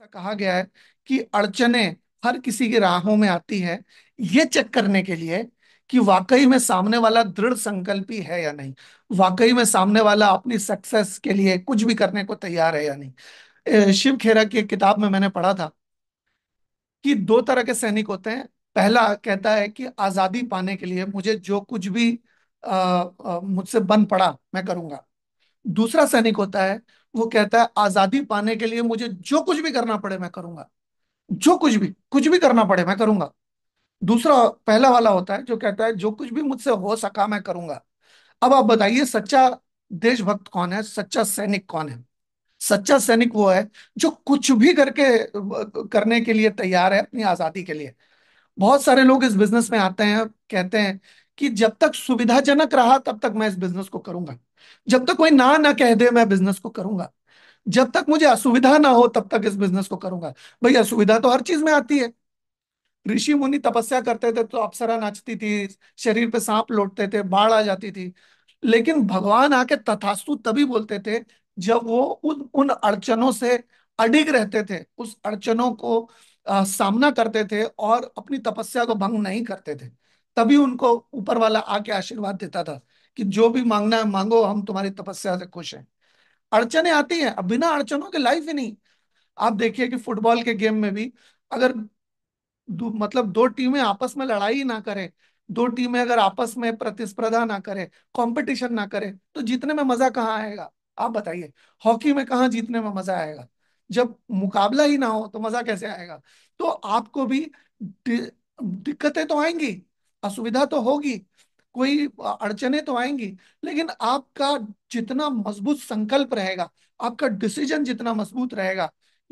ऐसा कहा गया है कि अड़चने हर किसी की राहों में आती है ये चेक करने के लिए कि वाकई में सामने वाला दृढ़ संकल्पी है या नहीं वाकई में सामने वाला अपनी सक्सेस के लिए कुछ भी करने को तैयार है या नहीं शिव खेरा की किताब में मैंने पढ़ा था कि दो तरह के सैनिक होते हैं पहला कहता है कि आजादी पाने के लिए मुझे जो कुछ भी मुझसे बन पड़ा मैं करूंगा दूसरा सैनिक होता है वो कहता है आजादी पाने के लिए मुझे जो कुछ भी करना पड़े मैं करूंगा जो कुछ भी कुछ भी करना पड़े मैं करूंगा दूसरा पहला वाला होता है जो कहता है जो कुछ भी मुझसे हो सका मैं करूंगा अब आप बताइए सच्चा देशभक्त कौन है सच्चा सैनिक कौन है सच्चा सैनिक वो है जो कुछ भी करके करने के लिए तैयार है अपनी आजादी के लिए बहुत सारे लोग इस बिजनेस में आते हैं कहते हैं कि जब तक सुविधाजनक रहा तब तक मैं इस बिजनेस को करूंगा जब तक कोई ना ना कह दे मैं बिजनेस को करूंगा जब तक मुझे असुविधा ना हो तब तक इस बिजनेस को करूंगा भाई असुविधा तो हर चीज में आती है ऋषि मुनि तपस्या करते थे तो अप्सरा नाचती थी शरीर पे सांप लौटते थे बाढ़ आ जाती थी लेकिन भगवान आके तथास्तु तभी बोलते थे जब वो उन उन अड़चनों से अडिग रहते थे उस अड़चनों को आ, सामना करते थे और अपनी तपस्या को भंग नहीं करते थे तभी उनको ऊपर वाला आके आशीर्वाद देता था कि जो भी मांगना है मांगो हम तुम्हारी तपस्या से खुश हैं अड़चने आती हैं अब बिना अड़चनों के लाइफ ही नहीं आप देखिए कि फुटबॉल के गेम में भी अगर दो, मतलब दो टीमें आपस में लड़ाई ना करें दो टीमें अगर आपस में प्रतिस्पर्धा ना करें कंपटीशन ना करें तो जीतने में मजा कहाँ आएगा आप बताइए हॉकी में कहाँ जीतने में मजा आएगा जब मुकाबला ही ना हो तो मजा कैसे आएगा तो आपको भी दिक्कतें तो आएंगी असुविधा तो होगी कोई अड़चने तो आएंगी लेकिन आपका जितना मजबूत संकल्प रहेगा आपका डिसीजन जितना मजबूत रहेगा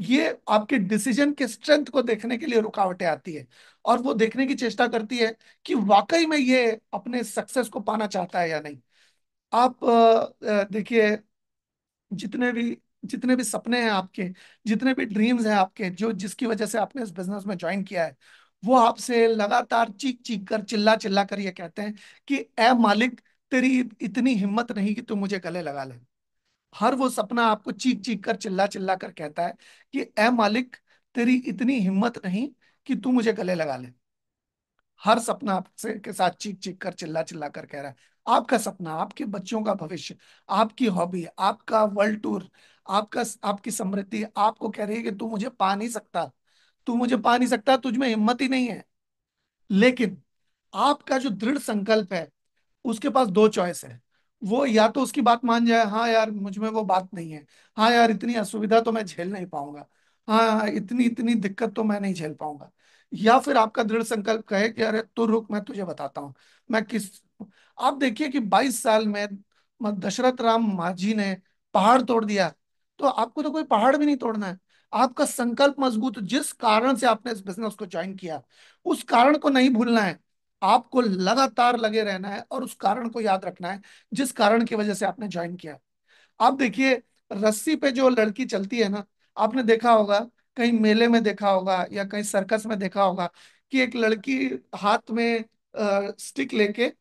ये आपके डिसीजन के स्ट्रेंथ को देखने के लिए रुकावटें आती है और वो देखने की चेष्टा करती है कि वाकई में ये अपने सक्सेस को पाना चाहता है या नहीं आप देखिए जितने भी जितने भी सपने हैं आपके जितने भी ड्रीम्स हैं आपके जो जिसकी वजह से आपने इस बिजनेस में ज्वाइन किया है वो आपसे लगातार चीख चीख कर चिल्ला चिल्ला कर ये कहते हैं कि ए मालिक तेरी इतनी हिम्मत नहीं कि तू मुझे गले लगा ले हर वो सपना आपको चीख चीख कर चिल्ला चिल्ला कर कहता है कि ए मालिक तेरी इतनी हिम्मत नहीं कि तू मुझे गले लगा ले हर सपना आपसे के साथ चीख चीख कर चिल्ला चिल्ला कर कह रहा है आपका सपना आपके बच्चों का भविष्य आपकी हॉबी आपका वर्ल्ड टूर आपका आपकी समृद्धि आपको कह रही है कि तू मुझे पा नहीं सकता तू मुझे पा नहीं सकता तुझ में हिम्मत ही नहीं है लेकिन आपका जो दृढ़ संकल्प है उसके पास दो चॉइस है वो या तो उसकी बात मान जाए हाँ यार मुझ में वो बात नहीं है हाँ यार इतनी असुविधा तो मैं झेल नहीं पाऊंगा हाँ, हाँ इतनी इतनी दिक्कत तो मैं नहीं झेल पाऊंगा या फिर आपका दृढ़ संकल्प कहे कि अरे तू तो रुक मैं तुझे बताता हूँ मैं किस आप देखिए कि 22 साल में दशरथ राम मांझी ने पहाड़ तोड़ दिया तो आपको तो कोई पहाड़ भी नहीं तोड़ना है आपका संकल्प मजबूत जिस कारण से आपने इस बिजनेस को ज्वाइन किया उस कारण को नहीं भूलना है आपको लगातार लगे रहना है और उस कारण को याद रखना है जिस कारण की वजह से आपने ज्वाइन किया आप देखिए रस्सी पे जो लड़की चलती है ना आपने देखा होगा कहीं मेले में देखा होगा या कहीं सर्कस में देखा होगा कि एक लड़की हाथ में आ, स्टिक लेके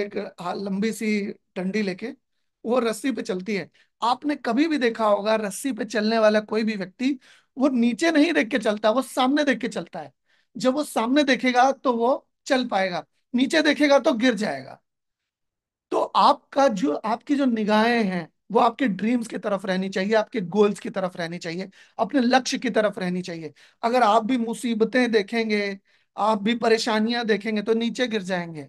एक लंबी सी डंडी लेके वो रस्सी पे चलती है आपने कभी भी देखा होगा रस्सी पे चलने वाला कोई भी व्यक्ति वो नीचे नहीं देख के चलता वो सामने देख के चलता है जब वो सामने देखेगा तो वो चल पाएगा नीचे देखेगा तो गिर जाएगा तो आपका जो आपकी जो निगाहें हैं वो आपके ड्रीम्स की तरफ रहनी चाहिए आपके गोल्स की तरफ रहनी चाहिए अपने लक्ष्य की तरफ रहनी चाहिए अगर आप भी मुसीबतें देखेंगे आप भी परेशानियां देखेंगे तो नीचे गिर जाएंगे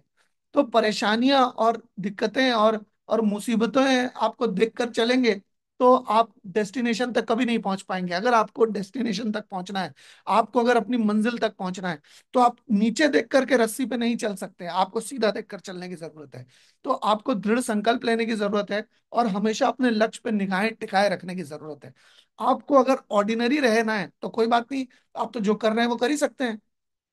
तो परेशानियां और दिक्कतें और और मुसीबतें आपको देख कर चलेंगे तो आप डेस्टिनेशन तक कभी नहीं पहुंच पाएंगे अगर आपको डेस्टिनेशन तक पहुंचना है आपको अगर अपनी मंजिल तक पहुंचना है तो आप नीचे देख करके रस्सी पे नहीं चल सकते आपको सीधा देख कर चलने की जरूरत है तो आपको दृढ़ संकल्प लेने की जरूरत है और हमेशा अपने लक्ष्य पे निगाहें टिकाए रखने की जरूरत है आपको अगर ऑर्डिनरी रहना है तो कोई बात नहीं आप तो जो कर रहे हैं वो कर ही सकते हैं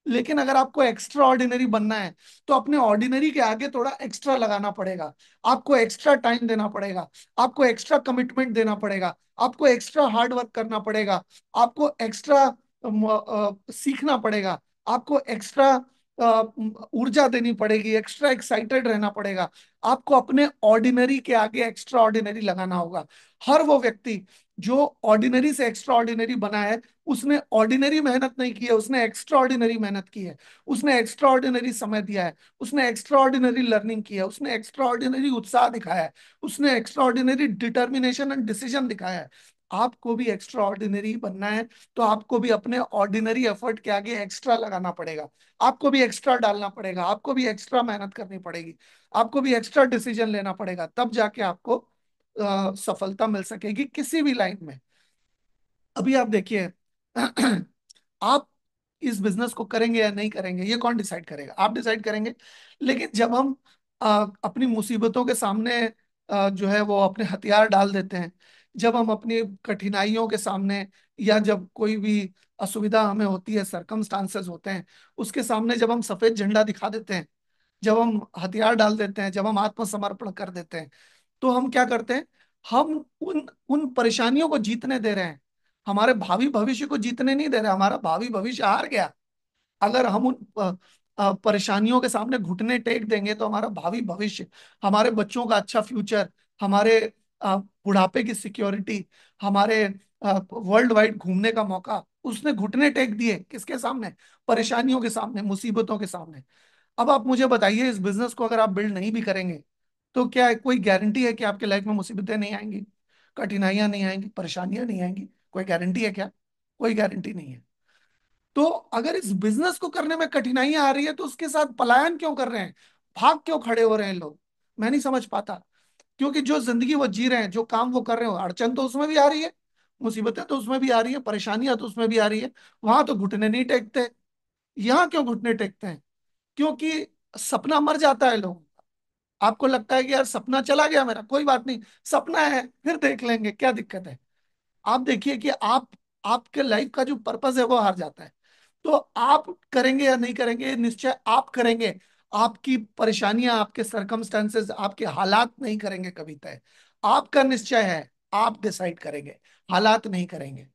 लेकिन अगर आपको एक्स्ट्रा ऑर्डिनरी बनना है तो अपने ऑर्डिनरी के आगे थोड़ा एक्स्ट्रा लगाना पड़ेगा आपको एक्स्ट्रा टाइम देना पड़ेगा आपको एक्स्ट्रा कमिटमेंट देना पड़ेगा आपको एक्स्ट्रा हार्ड वर्क करना पड़ेगा आपको एक्स्ट्रा सीखना पड़ेगा आपको एक्स्ट्रा ऊर्जा देनी पड़ेगी एक्स्ट्रा एक्साइटेड रहना पड़ेगा आपको अपने ऑर्डिनरी के आगे एक्स्ट्रा ऑर्डिनरी लगाना होगा हर वो व्यक्ति जो ऑर्डिनरी से एक्स्ट्रा ऑर्डिनरी बना है उसने ऑर्डिनरी मेहनत नहीं की है उसने एक्स्ट्रा ऑर्डिनरी मेहनत की है उसने एक्स्ट्रा ऑर्डिनरी समय दिया है उसने एक्स्ट्रा ऑर्डिनरी लर्निंग की है उसने एक्स्ट्रा ऑर्डिनरी उत्साह दिखाया है उसने extraordinary determination and decision दिखाया है आपको भी एक्स्ट्रा ऑर्डिनरी बनना है तो आपको भी अपने ऑर्डिनरी एफर्ट के आगे एक्स्ट्रा लगाना पड़ेगा आपको भी एक्स्ट्रा डालना पड़ेगा आपको भी एक्स्ट्रा मेहनत करनी पड़ेगी आपको भी एक्स्ट्रा डिसीजन लेना पड़ेगा तब जाके आपको आ, सफलता मिल सकेगी किसी भी लाइन में अभी आप देखिए आप इस बिजनेस को करेंगे या नहीं करेंगे ये कौन डिसाइड करेगा आप डिसाइड करेंगे लेकिन जब हम आ, अपनी मुसीबतों के सामने आ, जो है वो अपने हथियार डाल देते हैं जब हम अपनी कठिनाइयों के सामने या जब कोई भी असुविधा हमें होती है सरकम होते हैं उसके सामने जब हम सफेद झंडा दिखा देते हैं जब हम हथियार डाल देते हैं जब हम आत्मसमर्पण कर देते हैं तो हम क्या करते हैं हम उन उन परेशानियों को जीतने दे रहे हैं हमारे भावी भविष्य को जीतने नहीं दे रहे हमारा भावी भविष्य हार गया अगर हम उन परेशानियों के सामने घुटने टेक देंगे तो हमारा भावी भविष्य हमारे बच्चों का अच्छा फ्यूचर हमारे बुढ़ापे की सिक्योरिटी हमारे वर्ल्ड वाइड घूमने का मौका उसने घुटने टेक दिए किसके सामने परेशानियों के सामने मुसीबतों के सामने अब आप मुझे बताइए इस बिजनेस को अगर आप बिल्ड नहीं भी करेंगे तो क्या कोई गारंटी है कि आपके लाइफ में मुसीबतें नहीं आएंगी कठिनाइयां नहीं आएंगी परेशानियां नहीं आएंगी कोई गारंटी है क्या कोई गारंटी नहीं है तो अगर इस बिजनेस को करने में कठिनाइयां आ रही है तो उसके साथ पलायन क्यों कर रहे हैं भाग क्यों खड़े हो रहे हैं लोग मैं नहीं समझ पाता क्योंकि जो जिंदगी वो जी रहे हैं जो काम वो कर रहे हो अड़चन तो उसमें भी आ रही है मुसीबतें तो उसमें भी आ रही है परेशानियां तो उसमें भी आ रही है वहां तो घुटने नहीं टेकते यहाँ क्यों घुटने टेकते हैं क्योंकि सपना मर जाता है लोगों का आपको लगता है कि यार सपना चला गया मेरा कोई बात नहीं सपना है फिर देख लेंगे क्या दिक्कत है आप देखिए कि आप आपके लाइफ का जो पर्पज है वो हार जाता है तो आप करेंगे या नहीं करेंगे निश्चय आप करेंगे आपकी परेशानियां आपके सरकमस्टांसेस आपके हालात नहीं करेंगे कभी तय आपका निश्चय है आप डिसाइड करेंगे हालात नहीं करेंगे